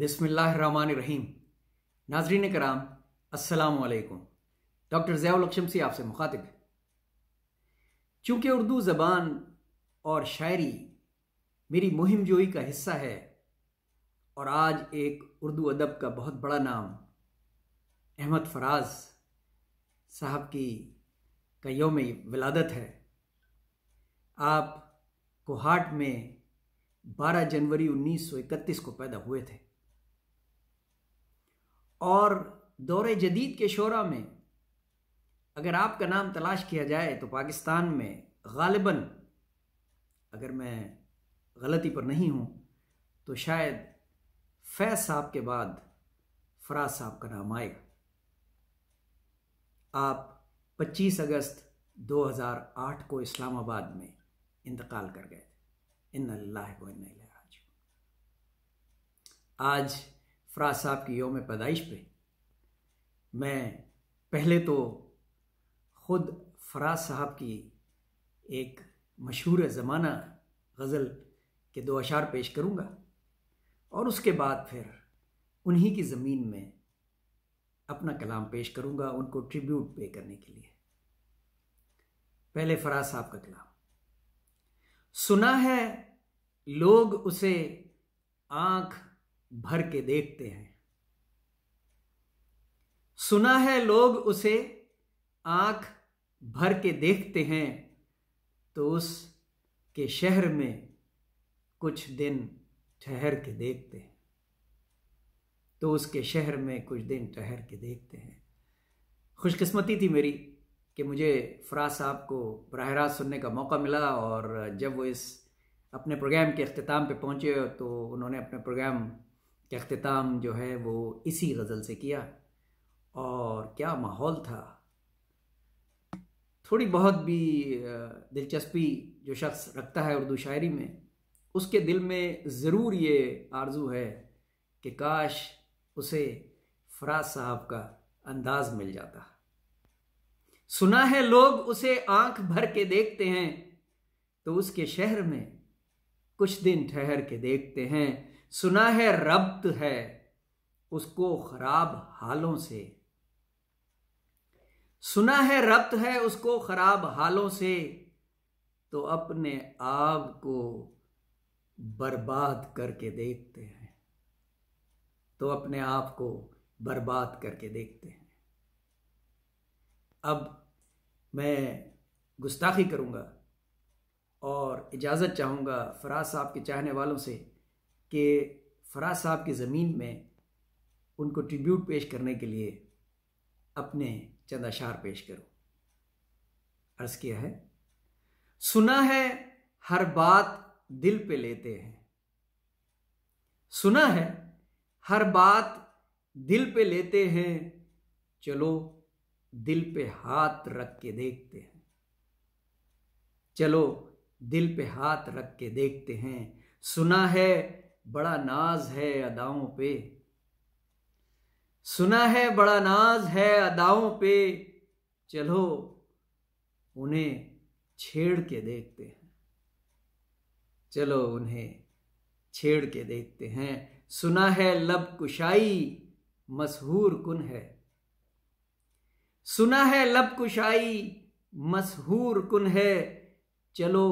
बिसमीम नाजरीन कराम वालेकुम डॉक्टर ज़ियालक्षम से आपसे मुखातिब चूँकि उर्दू ज़बान और शायरी मेरी मुहिम जोई का हिस्सा है और आज एक उर्दू अदब का बहुत बड़ा नाम अहमद फराज साहब की का योम विलादत है आप कोहाट में 12 जनवरी 1931 को पैदा हुए थे और दौर जदीद के शोरा में अगर आपका नाम तलाश किया जाए तो पाकिस्तान में गालिबा अगर मैं गलती पर नहीं हूँ तो शायद फैज साहब के बाद फराज साहब का नाम आएगा आप 25 अगस्त 2008 को इस्लामाबाद में इंतकाल कर गए थे इन अल्लाह को इन आज फराज साहब की योम पैदाइश पे मैं पहले तो खुद फराज साहब की एक मशहूर ज़माना गज़ल के दो अशार पेश करूँगा और उसके बाद फिर उन्हीं की ज़मीन में अपना कलाम पेश करूँगा उनको ट्रिब्यूट पे करने के लिए पहले फराज साहब का कलाम सुना है लोग उसे आँख भर के देखते हैं सुना है लोग उसे आंख भर के देखते हैं तो उस के शहर में कुछ दिन ठहर के देखते हैं तो उसके शहर में कुछ दिन ठहर के देखते हैं खुशकिस्मती थी मेरी कि मुझे फराज साहब को बरह रास्त सुनने का मौका मिला और जब वो इस अपने प्रोग्राम के अख्ताम पे पहुँचे तो उन्होंने अपने प्रोग्राम का अख्ताम जो है वो इसी गज़ल से किया और क्या माहौल था थोड़ी बहुत भी दिलचस्पी जो शख्स रखता है उर्दू शायरी में उसके दिल में ज़रूर ये आरजू है कि काश उसे फराज साहब का अंदाज मिल जाता सुना है लोग उसे आंख भर के देखते हैं तो उसके शहर में कुछ दिन ठहर के देखते हैं सुना है रब्त है उसको खराब हालों से सुना है रब्त है उसको खराब हालों से तो अपने आप को बर्बाद करके देखते हैं तो अपने आप को बर्बाद करके देखते हैं अब मैं गुस्ताखी करूंगा और इजाज़त चाहूंगा फराज साहब के चाहने वालों से कि फराज साहब की ज़मीन में उनको ट्रिब्यूट पेश करने के लिए अपने चंद अशार पेश करो अर्ज़ किया है सुना है हर बात दिल पे लेते हैं सुना है हर बात दिल पे लेते हैं चलो दिल पे हाथ रख के देखते हैं चलो दिल पे हाथ रख के देखते हैं सुना है बड़ा नाज है अदाओं पे सुना है बड़ा नाज है अदाओं पे चलो उन्हें छेड़ के देखते हैं चलो उन्हें छेड़ के देखते हैं सुना है लब कुशाई मशहूर कुन है सुना है लब कुशाई मशहूर कुन है चलो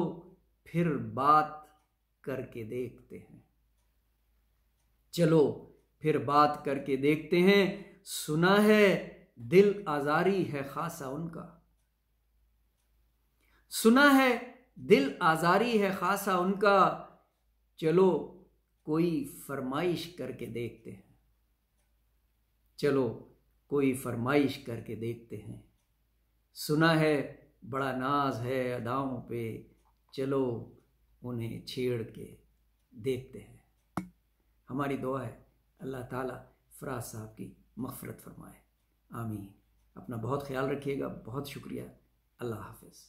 फिर बात करके देखते हैं चलो फिर बात करके देखते हैं सुना है दिल आजारी है खासा उनका सुना है दिल आजारी है खासा उनका चलो कोई फरमाइश करके देखते हैं चलो कोई फरमाइश करके देखते हैं सुना है बड़ा नाज है अदाओं पे चलो उन्हें छेड़ के देखते हैं हमारी दुआ है अल्लाह ताला फराज साहब की मफ़रत फरमाए आमीन अपना बहुत ख्याल रखिएगा बहुत शुक्रिया अल्लाह हाफिज़